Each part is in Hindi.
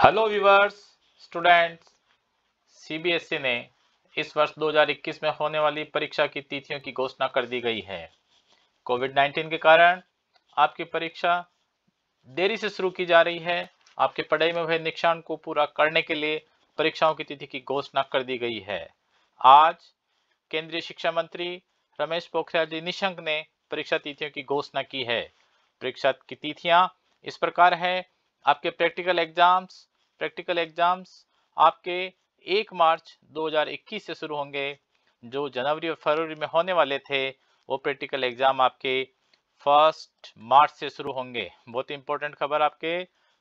हेलो व्यूवर्स स्टूडेंट्स सीबीएसई ने इस वर्ष 2021 में होने वाली परीक्षा की तिथियों की घोषणा कर दी गई है कोविड 19 के कारण आपकी परीक्षा देरी से शुरू की जा रही है आपके पढ़ाई में हुए निक्षण को पूरा करने के लिए परीक्षाओं की तिथि की घोषणा कर दी गई है आज केंद्रीय शिक्षा मंत्री रमेश पोखरियाल जी निशंक ने परीक्षा तिथियों की घोषणा की है परीक्षा की तिथियाँ इस प्रकार है आपके प्रैक्टिकल एग्जाम्स प्रैक्टिकल एग्जाम्स आपके एक मार्च 2021 से शुरू होंगे जो जनवरी और फरवरी में होने वाले थे वो प्रैक्टिकल एग्जाम आपके फर्स्ट मार्च से शुरू होंगे बहुत इंपॉर्टेंट खबर आपके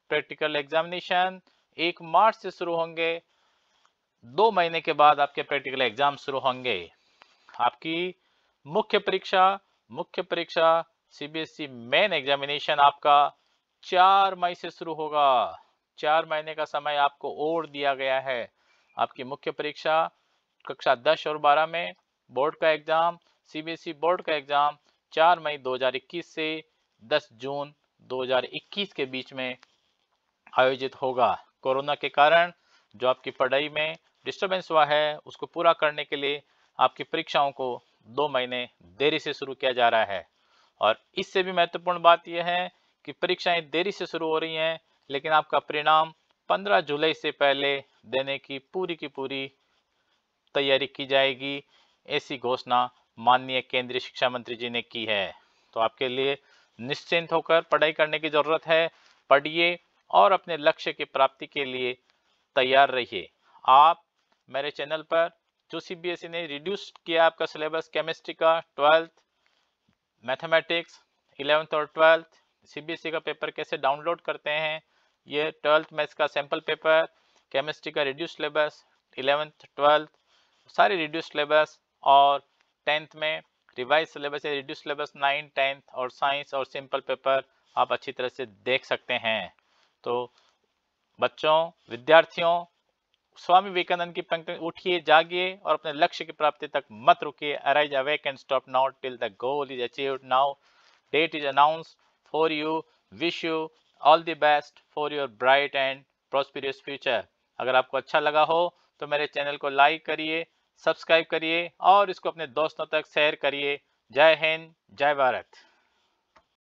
प्रैक्टिकल एग्जामिनेशन एक मार्च से शुरू होंगे दो महीने के बाद आपके प्रैक्टिकल एग्जाम शुरू होंगे आपकी मुख्य परीक्षा मुख्य परीक्षा सीबीएसई मेन एग्जामिनेशन आपका चार मई से शुरू होगा चार महीने का समय आपको और दिया गया है आपकी मुख्य परीक्षा कक्षा दस और बारह में बोर्ड का एग्जाम सीबीएसई e बोर्ड का एग्जाम चार मई 2021 से 10 जून 2021 के बीच में आयोजित होगा कोरोना के कारण जो आपकी पढ़ाई में डिस्टरबेंस हुआ है उसको पूरा करने के लिए आपकी परीक्षाओं को दो महीने देरी से शुरू किया जा रहा है और इससे भी महत्वपूर्ण बात यह है कि परीक्षाएं देरी से शुरू हो रही हैं लेकिन आपका परिणाम 15 जुलाई से पहले देने की पूरी की पूरी तैयारी की जाएगी ऐसी घोषणा माननीय केंद्रीय शिक्षा मंत्री जी ने की है तो आपके लिए निश्चिंत होकर पढ़ाई करने की ज़रूरत है पढ़िए और अपने लक्ष्य की प्राप्ति के लिए तैयार रहिए आप मेरे चैनल पर जो सी बी एस ई ने रिड्यूस किया आपका सिलेबस केमिस्ट्री का ट्वेल्थ मैथमेटिक्स इलेवेंथ और ट्वेल्थ सीबीएसई e का पेपर कैसे डाउनलोड करते हैं ये ट्वेल्थ मैथ्स का सैम्पल पेपर केमिस्ट्री का रिड्यूस सिलेबस इलेवेंथ ट्वेल्थ सारे रिड्यूस सिलेबस और टेंथ में रिवाइज सिलेबस या रिड्यूस सिलेबस नाइन टेंथ और साइंस और सिंपल पेपर आप अच्छी तरह से देख सकते हैं तो बच्चों विद्यार्थियों स्वामी विवेकानंद की पंक्ति उठिए जागिए और अपने लक्ष्य की प्राप्ति तक मत रुकिए arise awake and stop not till the goal is achieve now date is announced for you, wish you all the best for your bright and prosperous future. अगर आपको अच्छा लगा हो तो मेरे चैनल को लाइक करिए सब्सक्राइब करिए और इसको अपने दोस्तों तक शेयर करिए जय हिंद जय भारत